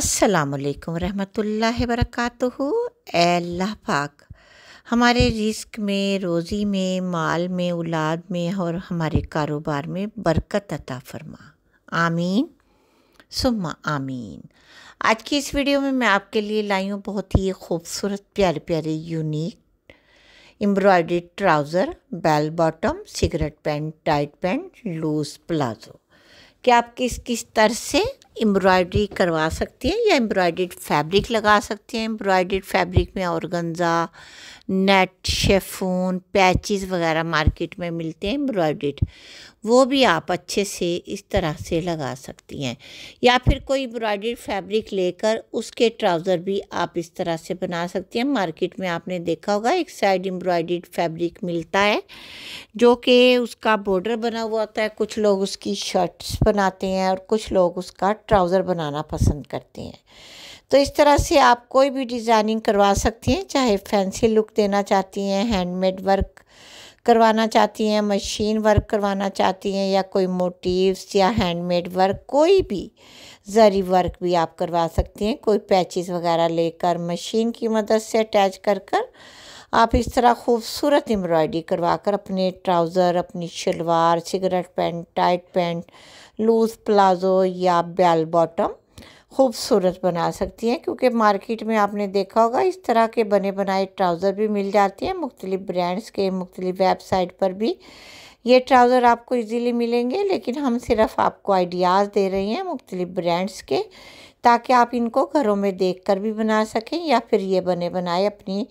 असलकम रहमतुल्ला वरक़ात अल्लाह पाक हमारे रिस्क में रोज़ी में माल में उलाद में और हमारे कारोबार में बरकत अता फरमा आमीन सुम्मा आमीन आज की इस वीडियो में मैं आपके लिए लाई हूँ बहुत ही खूबसूरत प्यारे प्यारे unique embroidery trouser bell bottom cigarette pant tight pant loose palazzo क्या आप किस किस तरह से एम्ब्रॉयडरी करवा सकते हैं या एम्ब्रॉयडेड फैब्रिक लगा सकते हैं एम्ब्रॉयडेड फैब्रिक में औरगंजा नेट शेफून पैचेस वगैरह मार्केट में मिलते हैं एम्ब्रॉयडेड वो भी आप अच्छे से इस तरह से लगा सकती हैं या फिर कोई एम्ब्रॉयडेड फैब्रिक लेकर उसके ट्राउज़र भी आप इस तरह से बना सकती हैं मार्केट में आपने देखा होगा एक साइड एम्ब्रॉयडेड फैब्रिक मिलता है जो कि उसका बॉर्डर बना हुआ होता है कुछ लोग उसकी शर्ट्स बनाते हैं और कुछ लोग उसका ट्राउज़र बनाना पसंद करती हैं तो इस तरह से आप कोई भी डिज़ाइनिंग करवा सकती हैं चाहे फैंसी लुक देना चाहती हैं हैंडमेड वर्क करवाना चाहती हैं मशीन वर्क करवाना चाहती हैं या कोई मोटिव्स या हैंडमेड वर्क कोई भी जरी वर्क भी आप करवा सकती हैं कोई पैचेस वगैरह लेकर मशीन की मदद से अटैच कर कर आप इस तरह खूबसूरत एम्ब्रॉयडरी करवा कर अपने ट्राउज़र अपनी salwar cigarette pant tight pant loose palazzo या बेल बॉटम खूबसूरत बना सकती हैं क्योंकि मार्केट में आपने देखा होगा इस तरह के बने बनाए ट्राउज़र भी मिल जाते हैं मुख्तलिफ़ ब्रांड्स के मुख्तलिफ़ वेबसाइट पर भी ये ट्राउज़र आपको इजीली मिलेंगे लेकिन हम सिर्फ आपको आइडियाज़ दे रहे हैं मुख्तलिफ़ ब्रांड्स के ताकि आप इनको घरों में देख कर भी बना सकें या फिर ये बने बनाए अपनी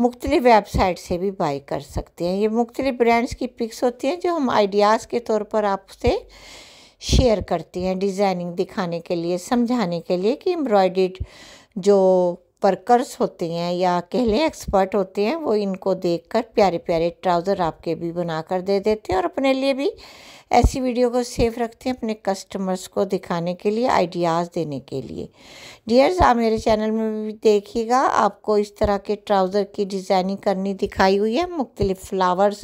मुख्तलिफ़ वेबसाइट से भी बाई कर सकते हैं ये मुख्तलिफ़ ब्रांड्स की पिक्स होती हैं जो हम आइडियाज़ के तौर पर आपसे शेयर करते हैं डिज़ाइनिंग दिखाने के लिए समझाने के लिए कि एम्ब्रॉयड जो वर्कर्स होते हैं या कह लें एक्सपर्ट होते हैं वो इनको देखकर प्यारे प्यारे ट्राउज़र आपके भी बना कर दे देते हैं और अपने लिए भी ऐसी वीडियो को सेव रखते हैं अपने कस्टमर्स को दिखाने के लिए आइडियाज़ देने के लिए डियर्स आप मेरे चैनल में भी देखिएगा आपको इस तरह के ट्राउज़र की डिज़ाइनिंग करनी दिखाई हुई है मुख्तलिफ़ फ्लावर्स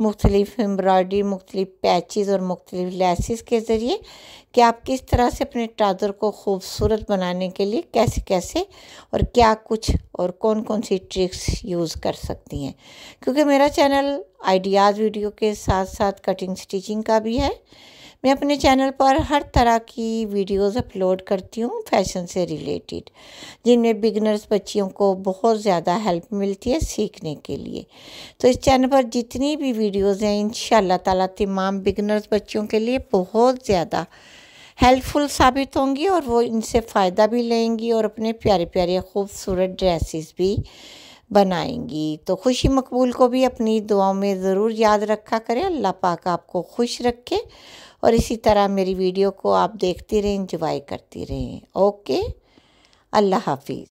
मुख्तलिफ़ एम्ब्रॉयडरी मुख्तलिफ़ पैचेज़ और मुख्तलिफ़ लेसिस के ज़रिए कि आप किस तरह से अपने ट्राउज़र को खूबसूरत बनाने के लिए कैसे कैसे और क्या कुछ और कौन कौन सी ट्रिक्स यूज़ कर सकती हैं क्योंकि मेरा चैनल आइडियाज़ वीडियो के साथ साथ कटिंग स्टिचिंग का भी है मैं अपने चैनल पर हर तरह की वीडियोस अपलोड करती हूँ फैशन से रिलेटेड जिनमें बिगनर्स बच्चियों को बहुत ज़्यादा हेल्प मिलती है सीखने के लिए तो इस चैनल पर जितनी भी वीडियोस हैं इन ताला तमाम बिगनर्स बच्चियों के लिए बहुत ज़्यादा हेल्पफुल साबित होंगी और वो इनसे फ़ायदा भी लेंगी और अपने प्यारे प्यारे खूबसूरत ड्रेसिस भी बनाएंगी तो खुशी मकबूल को भी अपनी दुआओं में ज़रूर याद रखा करें अल्लाह पाक आपको खुश रखे और इसी तरह मेरी वीडियो को आप देखती रहें इंजॉय करती रहें ओके अल्लाह हाफिज़